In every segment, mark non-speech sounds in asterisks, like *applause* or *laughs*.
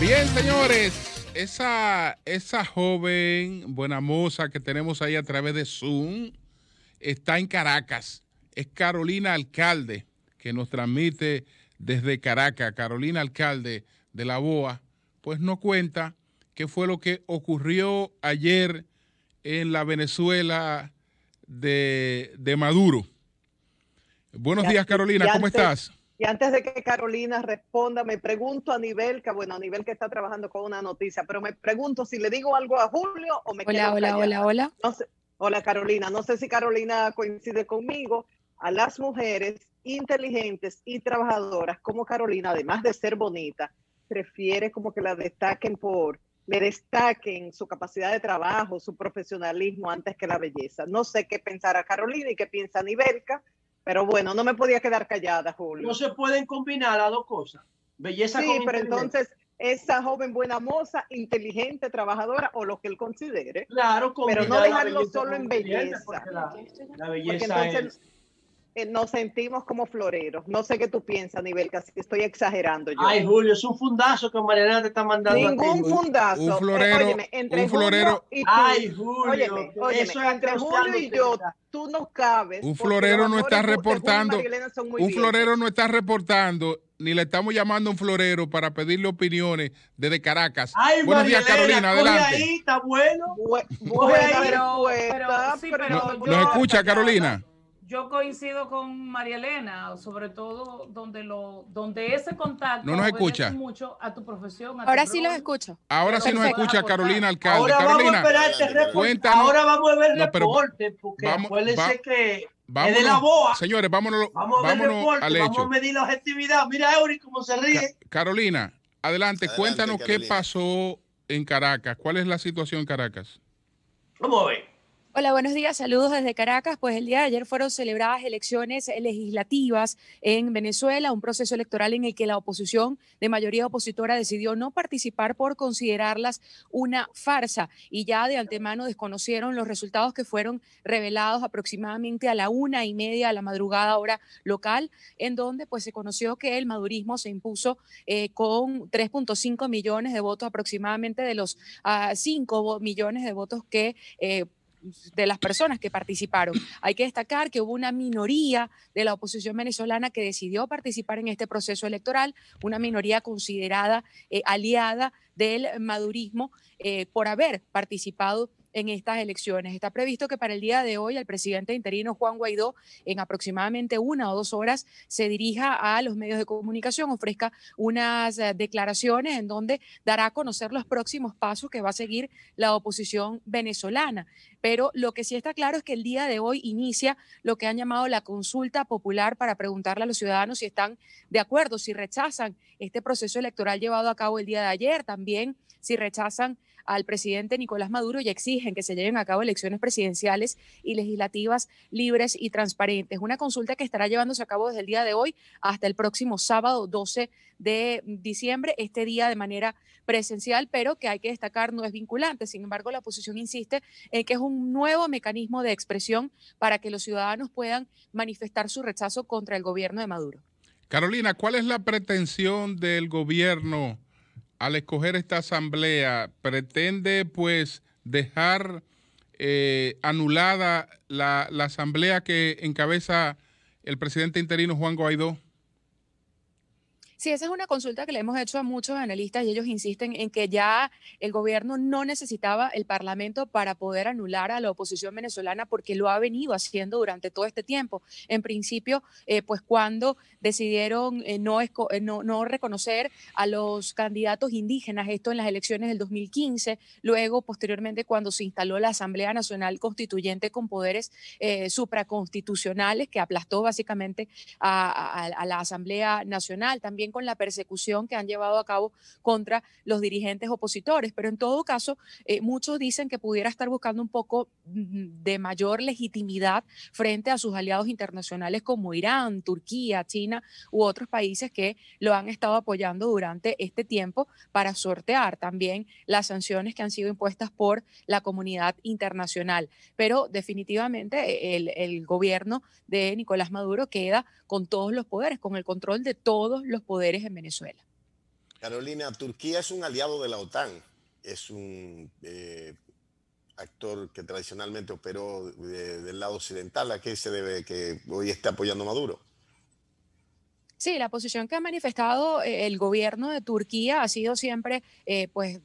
Bien, señores, esa, esa joven buena moza que tenemos ahí a través de Zoom está en Caracas. Es Carolina Alcalde, que nos transmite desde Caracas. Carolina Alcalde de la BOA, pues no cuenta qué fue lo que ocurrió ayer en la Venezuela de, Maduro. Buenos días, Carolina, ¿cómo estás? Y antes de que Carolina responda, me pregunto a nivel que bueno, a nivel que está trabajando con una noticia, pero me pregunto si le digo algo a Julio o me hola, hola, hola, hola, no sé, hola. Carolina, no sé si Carolina coincide conmigo. A las mujeres inteligentes y trabajadoras como Carolina, además de ser bonita, prefiere como que la destaquen por, le destaquen su capacidad de trabajo, su profesionalismo antes que la belleza. No sé qué pensará Carolina y qué piensa Nivelca. Pero bueno, no me podía quedar callada, Julio. No se pueden combinar las dos cosas. Belleza sí, pero entonces esa joven buena moza, inteligente, trabajadora o lo que él considere. Claro, pero no dejarlo solo en belleza. La belleza, es eh, nos sentimos como floreros. No sé qué tú piensas, Nivel, casi estoy exagerando. Yo. Ay, Julio, es un fundazo que Mariana te está mandando. Ningún fundazo. Un eh, florero. un florero. Ay, Julio. oye eso entre Julio y yo, tú no cabes. Un florero no está reportando. Un florero no está reportando ni le estamos llamando a un florero para pedirle opiniones desde Caracas. Ay, Buenos días, Carolina, adelante. Ahí, está bueno. pero, ¿Nos escucha, Carolina? yo coincido con María Elena, sobre todo donde lo, donde ese contacto no nos escucha mucho a tu profesión. ahora sí los escucho. Ahora sí nos escucha Carolina Alcalde. Ahora Carolina, vamos a esperar este Ahora vamos a ver el reporte, porque vamos, que es de la boa. Señores, vámonos, vamos a ver vámonos reporte, Vamos a medir la objetividad. Mira Eury cómo se ríe. Carolina, adelante, cuéntanos qué pasó en Caracas. ¿Cuál es la situación en Caracas? Vamos a ver. Hola, buenos días, saludos desde Caracas. Pues el día de ayer fueron celebradas elecciones legislativas en Venezuela, un proceso electoral en el que la oposición de mayoría opositora decidió no participar por considerarlas una farsa y ya de antemano desconocieron los resultados que fueron revelados aproximadamente a la una y media de la madrugada hora local, en donde pues se conoció que el madurismo se impuso eh, con 3.5 millones de votos aproximadamente de los 5 ah, millones de votos que eh, de las personas que participaron. Hay que destacar que hubo una minoría de la oposición venezolana que decidió participar en este proceso electoral, una minoría considerada eh, aliada del madurismo eh, por haber participado en estas elecciones. Está previsto que para el día de hoy el presidente interino Juan Guaidó, en aproximadamente una o dos horas, se dirija a los medios de comunicación, ofrezca unas eh, declaraciones en donde dará a conocer los próximos pasos que va a seguir la oposición venezolana. Pero lo que sí está claro es que el día de hoy inicia lo que han llamado la consulta popular para preguntarle a los ciudadanos si están de acuerdo, si rechazan este proceso electoral llevado a cabo el día de ayer, también si rechazan al presidente Nicolás Maduro y exigen que se lleven a cabo elecciones presidenciales y legislativas libres y transparentes. Una consulta que estará llevándose a cabo desde el día de hoy hasta el próximo sábado 12 de diciembre, este día de manera presencial, pero que hay que destacar no es vinculante. Sin embargo, la oposición insiste en que es un nuevo mecanismo de expresión para que los ciudadanos puedan manifestar su rechazo contra el gobierno de Maduro. Carolina, ¿cuál es la pretensión del gobierno al escoger esta asamblea pretende pues dejar eh, anulada la, la asamblea que encabeza el presidente interino Juan Guaidó? Sí, esa es una consulta que le hemos hecho a muchos analistas y ellos insisten en que ya el gobierno no necesitaba el Parlamento para poder anular a la oposición venezolana porque lo ha venido haciendo durante todo este tiempo. En principio, eh, pues cuando decidieron eh, eh, no, no, reconocer a los candidatos indígenas, esto en las elecciones del 2015, luego posteriormente cuando se instaló la Asamblea Nacional Constituyente con poderes supraconstitucionales que aplastó básicamente a la Asamblea Nacional, también con la persecución que han llevado a cabo contra los dirigentes opositores. Pero en todo caso, eh, muchos dicen que pudiera estar buscando un poco mm, de mayor legitimidad frente a sus aliados internacionales como Irán, Turquía, China u otros países que lo han estado apoyando durante este tiempo para sortear también las sanciones que han sido impuestas por la comunidad internacional. Pero definitivamente eh, el, el gobierno de Nicolás Maduro queda con todos los poderes, con el control de todos los poderes en Venezuela. Carolina, Turquía es un aliado de la OTAN, es un eh, actor que tradicionalmente operó del lado occidental. ¿A qué se debe que hoy esté apoyando Maduro? Sí, la posición que ha manifestado eh, el gobierno de Turquía ha sido siempre, eh, pues,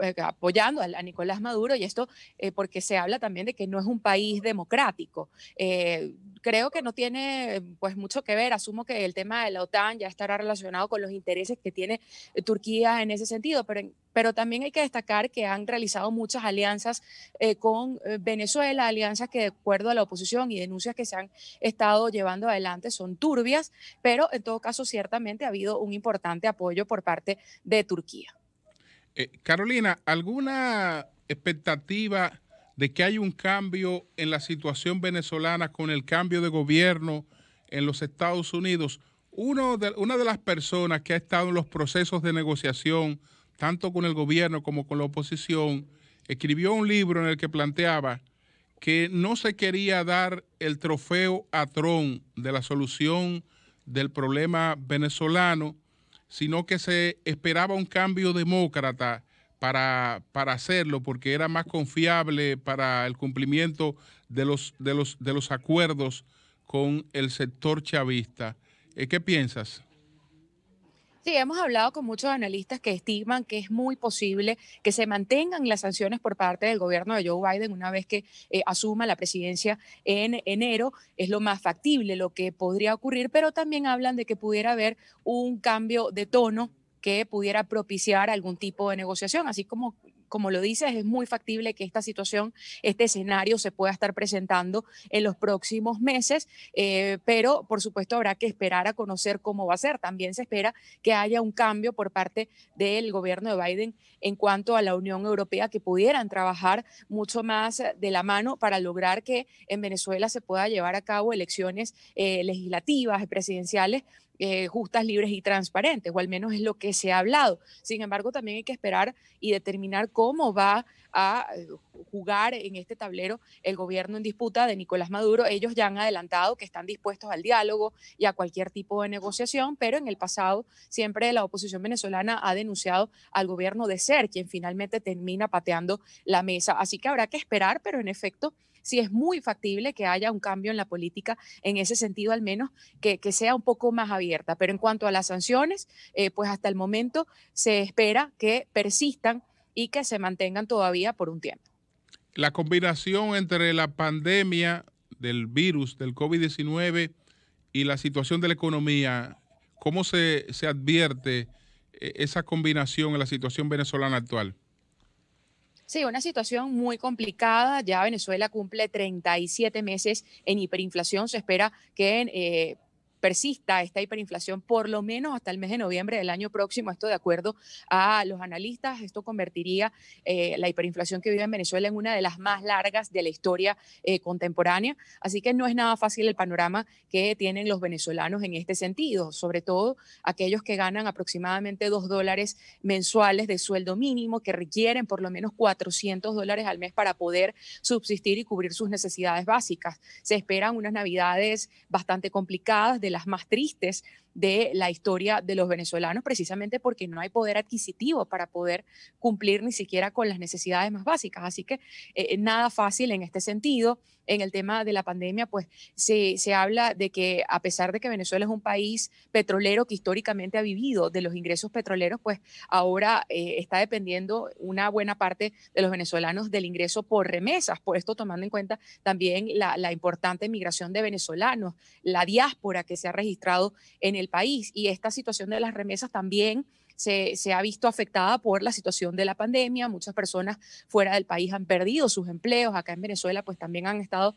eh, apoyando a, Nicolás Maduro y esto eh, porque se habla también de que no es un país democrático. Eh, creo que no tiene pues mucho que ver, asumo que el tema de la OTAN ya estará relacionado con los intereses que tiene Turquía en ese sentido, pero pero también hay que destacar que han realizado muchas alianzas con Venezuela, alianzas que de acuerdo a la oposición y denuncias que se han estado llevando adelante son turbias, pero en todo caso ciertamente ha habido un importante apoyo por parte de Turquía. Eh, Carolina, ¿alguna expectativa de que haya un cambio en la situación venezolana con el cambio de gobierno en los Estados Unidos? Uno de, una de las personas que ha estado en los procesos de negociación, tanto con el gobierno como con la oposición, escribió un libro en el que planteaba que no se quería dar el trofeo a Trump de la solución del problema venezolano, sino que se esperaba un cambio demócrata para, para hacerlo, porque era más confiable para el cumplimiento de los, de los, de los acuerdos con el sector chavista. Eh, ¿Qué piensas? Sí, hemos hablado con muchos analistas que estiman que es muy posible que se mantengan las sanciones por parte del gobierno de Joe Biden una vez que eh, asuma la presidencia en enero. Es lo más factible, lo que podría ocurrir, pero también hablan de que pudiera haber un cambio de tono que pudiera propiciar algún tipo de negociación, así como como lo dices, es muy factible que esta situación, este escenario se pueda estar presentando en los próximos meses, eh, pero por supuesto habrá que esperar a conocer cómo va a ser. También se espera que haya un cambio por parte del gobierno de Biden en cuanto a la Unión Europea, que pudieran trabajar mucho más eh, de la mano para lograr que en Venezuela se pueda llevar a cabo elecciones eh, legislativas y presidenciales eh, justas, libres y transparentes, o al menos es lo que se ha hablado. Sin embargo, también hay que esperar y determinar cómo va a eh, jugar en este tablero el gobierno en disputa de Nicolás Maduro. Ellos ya han adelantado que están dispuestos al diálogo y a cualquier tipo de negociación, pero en el pasado siempre la oposición venezolana ha denunciado al gobierno de ser quien finalmente termina pateando la mesa. Así que habrá que esperar, pero en efecto si es muy factible que haya un cambio en la política, en ese sentido al menos, que, sea un poco más abierta. Pero en cuanto a las sanciones, eh, pues hasta el momento se espera que persistan y que se mantengan todavía por un tiempo. La combinación entre la pandemia del virus, del COVID-19 y la situación de la economía, ¿cómo se advierte eh, esa combinación en la situación venezolana actual? Sí, una situación muy complicada. Ya Venezuela cumple 37 meses en hiperinflación. Se espera que eh, persista esta hiperinflación por lo menos hasta el mes de noviembre del año próximo. Esto de acuerdo a los analistas, esto convertiría eh, la hiperinflación que vive en Venezuela en una de las más largas de la historia eh, contemporánea. Así que no es nada fácil el panorama que tienen los venezolanos en este sentido, sobre todo aquellos que ganan aproximadamente dos dólares mensuales de sueldo mínimo, que requieren por lo menos 400 dólares al mes para poder subsistir y cubrir sus necesidades básicas. Se esperan unas navidades bastante complicadas las más tristes de la historia de los venezolanos, precisamente porque no hay poder adquisitivo para poder cumplir ni siquiera con las necesidades más básicas. Así que eh, eh, nada fácil en este sentido. En el tema de la pandemia, pues se, se habla de que a pesar de que Venezuela es un país petrolero que históricamente ha vivido de los ingresos petroleros, pues ahora eh, está dependiendo una buena parte de los venezolanos del ingreso por remesas. Por esto tomando en cuenta también la, la importante migración de venezolanos, la diáspora que se ha registrado en el país. Y esta situación de las remesas también se, ha visto afectada por la situación de la pandemia. Muchas personas fuera del país han perdido sus empleos. Acá en Venezuela pues también han estado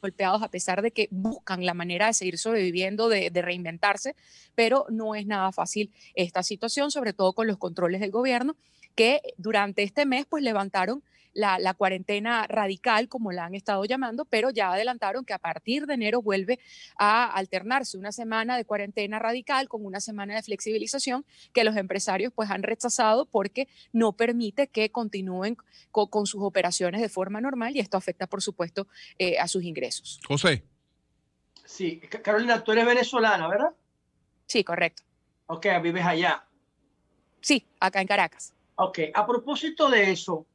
golpeados a pesar de que buscan la manera de seguir sobreviviendo, de, de reinventarse, pero no es nada fácil esta situación, sobre todo con los controles del gobierno que durante este mes pues levantaron la, cuarentena radical, como la han estado llamando, pero ya adelantaron que a partir de enero vuelve a alternarse una semana de cuarentena radical con una semana de flexibilización que los empresarios pues han rechazado porque no permite que continúen con, sus operaciones de forma normal y esto afecta por supuesto eh, a sus ingresos. José. Sí, Carolina, tú eres venezolana, ¿verdad? Sí, correcto. Ok, vives allá. Sí, acá en Caracas. Ok, a propósito de eso,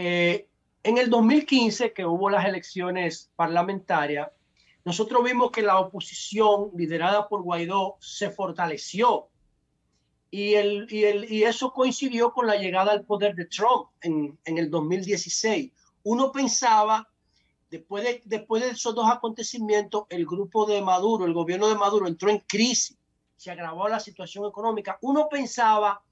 eh, en el 2015, que hubo las elecciones parlamentarias, nosotros vimos que la oposición liderada por Guaidó se fortaleció y, el, y, el, y eso coincidió con la llegada al poder de Trump en, en el 2016. Uno pensaba, después de, después de esos dos acontecimientos, el grupo de Maduro, el gobierno de Maduro entró en crisis, se agravó la situación económica. Uno pensaba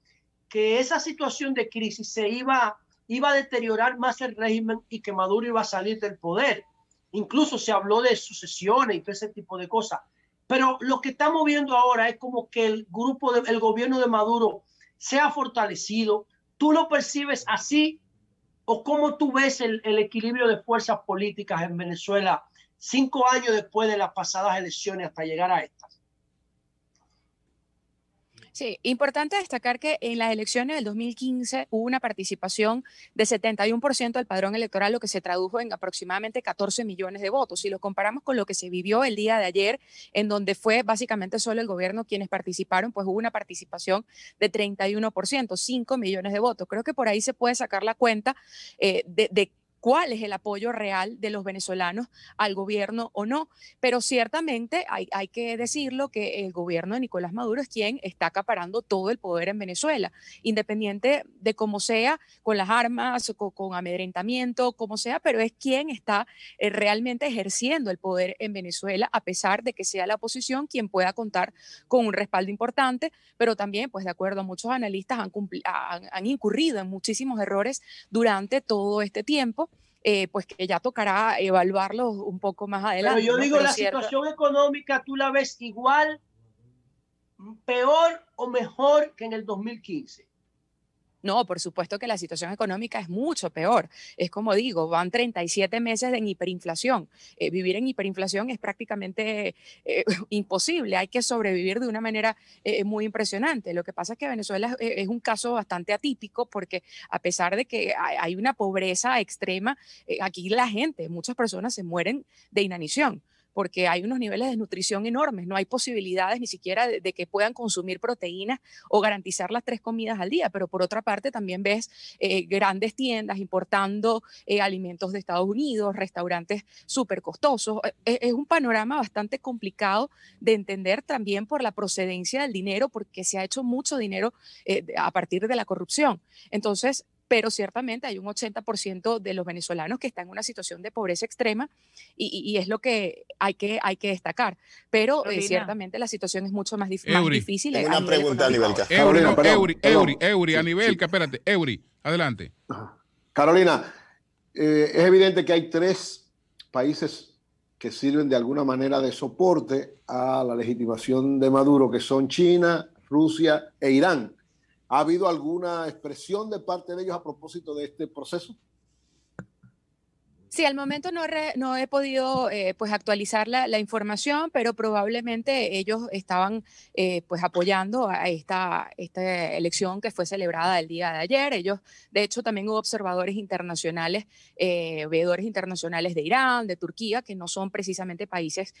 que esa situación de crisis se iba iba a deteriorar más el régimen y que Maduro iba a salir del poder. Incluso se habló de sucesiones y todo ese tipo de cosas. Pero lo que estamos viendo ahora es como que el grupo, del gobierno de Maduro se ha fortalecido. ¿Tú lo percibes así o cómo tú ves el, el equilibrio de fuerzas políticas en Venezuela cinco años después de las pasadas elecciones hasta llegar a estas? Sí, importante destacar que en las elecciones del 2015 hubo una participación de 71% del padrón electoral, lo que se tradujo en aproximadamente 14 millones de votos. Si lo comparamos con lo que se vivió el día de ayer, en donde fue básicamente solo el gobierno quienes participaron, pues hubo una participación de 31%, 5 millones de votos. Creo que por ahí se puede sacar la cuenta eh, de, de cuál es el apoyo real de los venezolanos al gobierno o no. Pero ciertamente hay, que decirlo que el gobierno de Nicolás Maduro es quien está acaparando todo el poder en Venezuela, independiente de cómo sea, con las armas, con, con amedrentamiento, como sea, pero es quien está eh, realmente ejerciendo el poder en Venezuela, a pesar de que sea la oposición quien pueda contar con un respaldo importante, pero también, pues de acuerdo a muchos analistas, han incurrido en muchísimos errores durante todo este tiempo eh, pues que ya tocará evaluarlo un poco más adelante. Pero yo digo, la situación económica tú la ves igual, peor o mejor que en el 2015. No, por supuesto que la situación económica es mucho peor. Es como digo, van 37 meses en hiperinflación. Eh, vivir en hiperinflación es prácticamente eh, *laughs* imposible. Hay que sobrevivir de una manera eh, muy impresionante. Lo que pasa es que Venezuela es, un caso bastante atípico porque a pesar de que hay una pobreza extrema, aquí la gente, muchas personas se mueren de inanición porque hay unos niveles de nutrición enormes, no hay posibilidades ni siquiera de, que puedan consumir proteínas o garantizar las tres comidas al día, pero por otra parte también ves eh, grandes tiendas importando eh, alimentos de Estados Unidos, restaurantes súper costosos. Eh, es, un panorama bastante complicado de entender también por la procedencia del dinero, porque se ha hecho mucho dinero a partir de la corrupción. Entonces, pero ciertamente hay un 80% de los venezolanos que están en una situación de pobreza extrema y, es lo que hay que, hay que destacar. Pero eh, ciertamente la situación es mucho más, difícil. difícil. Una pregunta a nivel Euri, Euri, Eury, a nivel espérate, Euri, adelante. Carolina, eh, es evidente que hay tres países que sirven de alguna manera de soporte a la legitimación de Maduro, que son China, Rusia e Irán. ¿Ha habido alguna expresión de parte de ellos a propósito de este proceso? Sí, al momento no, he podido eh, pues actualizar la, información, pero probablemente ellos estaban eh, pues apoyando a esta, elección que fue celebrada el día de ayer. Ellos, de hecho, también hubo observadores internacionales, eh, veedores internacionales de Irán, de Turquía, que no son precisamente países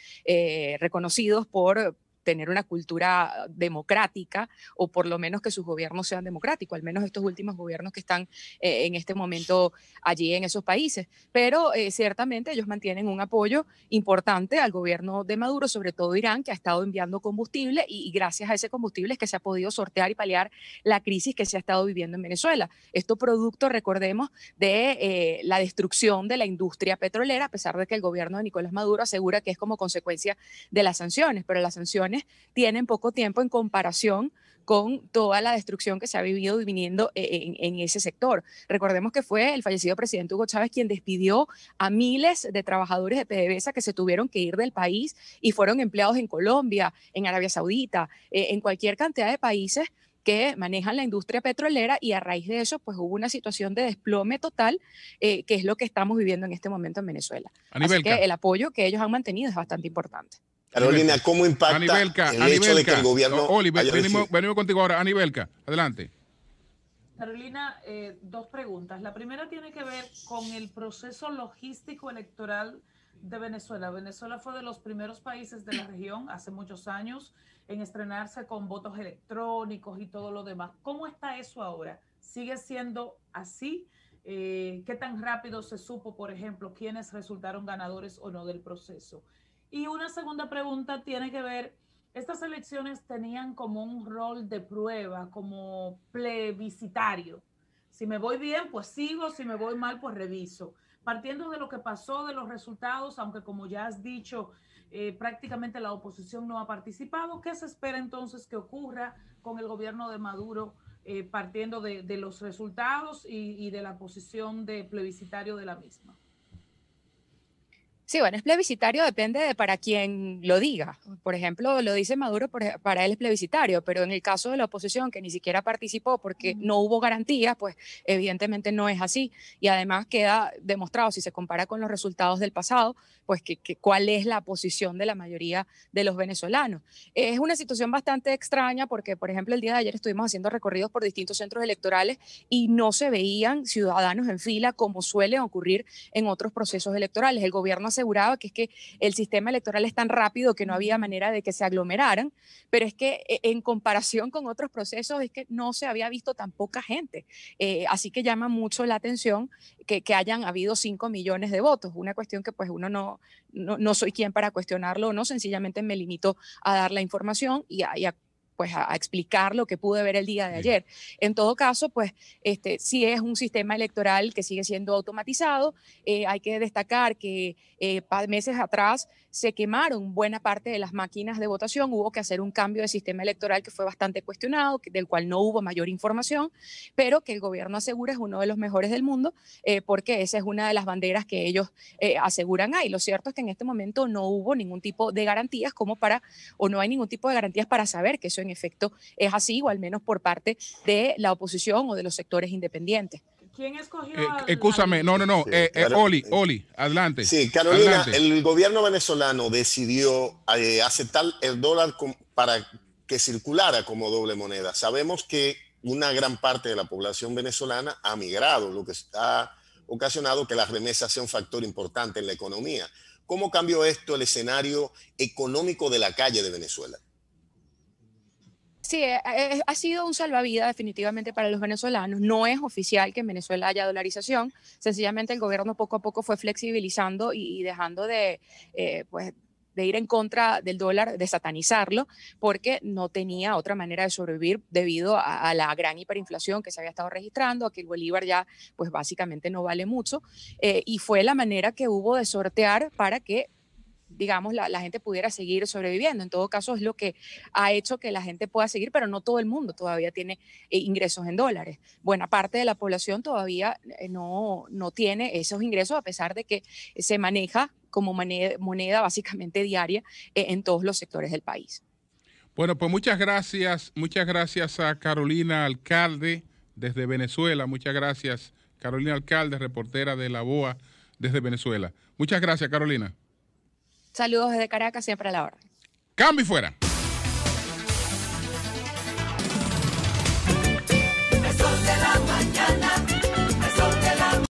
reconocidos por tener una cultura democrática o por lo menos que sus gobiernos sean democráticos, al menos estos últimos gobiernos que están eh, en este momento allí en esos países. Pero eh, ciertamente ellos mantienen un apoyo importante al gobierno de Maduro, sobre todo Irán, que ha estado enviando combustible y, gracias a ese combustible es que se ha podido sortear y paliar la crisis que se ha estado viviendo en Venezuela. Esto producto, recordemos, de eh, la destrucción de la industria petrolera, a pesar de que el gobierno de Nicolás Maduro asegura que es como consecuencia de las sanciones, pero las sanciones tienen poco tiempo en comparación con toda la destrucción que se ha vivido viniendo eh, en, ese sector. Recordemos que fue el fallecido presidente Hugo Chávez quien despidió a miles de trabajadores de PDVSA que se tuvieron que ir del país y fueron empleados en Colombia, en Arabia Saudita, eh, en cualquier cantidad de países que manejan la industria petrolera y a raíz de eso pues hubo una situación de desplome total eh, que es lo que estamos viviendo en este momento en Venezuela. Así que el apoyo que ellos han mantenido es bastante importante. Carolina, ¿cómo impacta el gobierno... Oliver, venimos, contigo ahora. Anibelca, adelante. Carolina, eh, dos preguntas. La primera tiene que ver con el proceso logístico electoral de Venezuela. Venezuela fue de los primeros países de la región hace muchos años en estrenarse con votos electrónicos y todo lo demás. ¿Cómo está eso ahora? ¿Sigue siendo así? Eh, ¿Qué tan rápido se supo, por ejemplo, quiénes resultaron ganadores o no del proceso? Y una segunda pregunta tiene que ver, estas elecciones tenían como un rol de prueba, como plebiscitario. Si me voy bien, pues sigo, si me voy mal, pues reviso. Partiendo de lo que pasó, de los resultados, aunque como ya has dicho, eh, prácticamente la oposición no ha participado, ¿qué se espera entonces que ocurra con el gobierno de Maduro? Eh, partiendo de, los resultados y de la posición de plebiscitario de la misma. Sí, bueno, es plebiscitario, depende de para quién lo diga. Por ejemplo, lo dice Maduro, para él es plebiscitario, pero en el caso de la oposición, que ni siquiera participó porque no hubo garantías, pues evidentemente no es así. Y además queda demostrado, si se compara con los resultados del pasado, pues que, cuál es la posición de la mayoría de los venezolanos. Es una situación bastante extraña porque, por ejemplo, el día de ayer estuvimos haciendo recorridos por distintos centros electorales y no se veían ciudadanos en fila como suele ocurrir en otros procesos electorales. El gobierno aseguraba que es que el sistema electoral es tan rápido que no había manera de que se aglomeraran, pero es que eh, en comparación con otros procesos es que no se había visto tan poca gente. Eh, así que llama mucho la atención que, que, hayan habido 5 millones de votos, una cuestión que pues uno no, no, no soy quien para cuestionarlo, no, sencillamente me limito a dar la información y a, y a pues a, explicar lo que pude ver el día de ayer. En todo caso, pues este, sí es un sistema electoral que sigue siendo automatizado. Eh, hay que destacar que eh, meses atrás se quemaron buena parte de las máquinas de votación, hubo que hacer un cambio de sistema electoral que fue bastante cuestionado, del cual no hubo mayor información, pero que el gobierno asegura es uno de los mejores del mundo, eh, porque esa es una de las banderas que ellos aseguran ahí Lo cierto es que en este momento no hubo ningún tipo de garantías como para, o no hay ningún tipo de garantías para saber que eso en efecto es así, o al menos por parte de la oposición o de los sectores independientes. ¿Quién escogió? Eh, escúchame, no, no, no. Eh, eh, Oli, Oli, adelante. Sí, Carolina, el gobierno venezolano decidió aceptar el dólar para que circulara como doble moneda. Sabemos que una gran parte de la población venezolana ha migrado, lo que ha ocasionado que las remesas sea un factor importante en la economía. ¿Cómo cambió esto el escenario económico de la calle de Venezuela? Sí, eh, eh, eh, ha sido un salvavidas definitivamente para los venezolanos. No es oficial que en Venezuela haya dolarización. Sencillamente el gobierno poco a poco fue flexibilizando y, dejando de, pues, de ir en contra del dólar, de satanizarlo, porque no tenía otra manera de sobrevivir debido a, la gran hiperinflación que se había estado registrando, a que el bolívar ya pues básicamente no vale mucho, y fue la manera que hubo de sortear para que digamos, la, gente pudiera seguir sobreviviendo. En todo caso, es lo que ha hecho que la gente pueda seguir, pero no todo el mundo todavía tiene eh, ingresos en dólares. Buena parte de la población todavía eh, no, no tiene esos ingresos, a pesar de que se maneja como moneda, básicamente diaria eh, en todos los sectores del país. Bueno, pues muchas gracias, muchas gracias a Carolina Alcalde desde Venezuela, muchas gracias Carolina Alcalde, reportera de la BOA desde Venezuela. Muchas gracias Carolina. Saludos desde Caracas, siempre a la hora. Cambio y fuera.